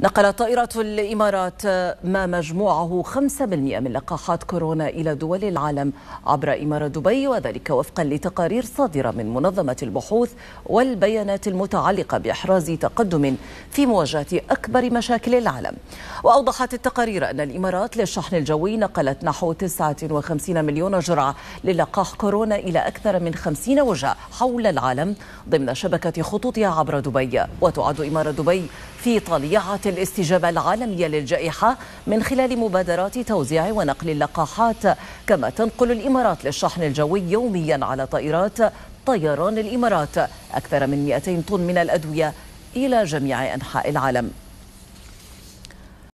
نقلت طائرة الإمارات ما مجموعه 5% من لقاحات كورونا إلى دول العالم عبر إمارة دبي وذلك وفقا لتقارير صادرة من منظمة البحوث والبيانات المتعلقة بإحراز تقدم في مواجهة أكبر مشاكل العالم وأوضحت التقارير أن الإمارات للشحن الجوي نقلت نحو 59 مليون جرعة للقاح كورونا إلى أكثر من 50 وجهة حول العالم ضمن شبكة خطوطها عبر دبي وتعد إمارة دبي في طليعة الاستجابة العالمية للجائحة من خلال مبادرات توزيع ونقل اللقاحات كما تنقل الإمارات للشحن الجوي يوميا على طائرات طيران الإمارات أكثر من 200 طن من الأدوية إلى جميع أنحاء العالم